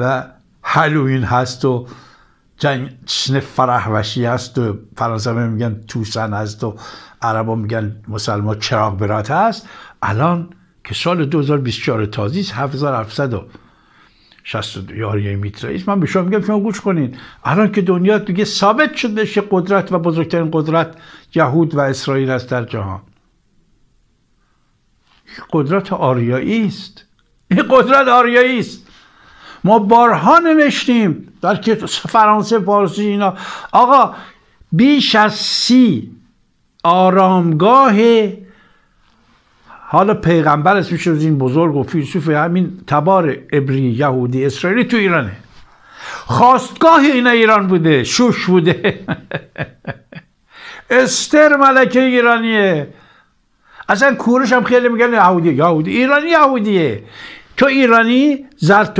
و هلوین هست و جشن فرهوشی هست و فرانسوی میگن توسن هست و عربا میگن مسلمان چراغ برات هست الان که سال 2024 تازی شست و یاری میتراییست من به شما میگم شما گوش کنین الان که دنیا دیگه ثابت شده که قدرت و بزرگترین قدرت یهود و اسرائیل است در جهان قدرت آریایی است این قدرت آریایی است ما بارها نوشتیم در که فرانسه فارسی اینا آقا بیش از سی آرامگاه حالا پیغمبر اسمش از این بزرگ و فیلسوف همین تبار ابری یهودی اسرائیلی تو ایرانه خواستگاه اینا ایران بوده شوش بوده استر ملکه ایرانیه اصلا کورش هم خیلی میگن یهودی یهودی ایرانی یهودیه تو ایرانی زرتو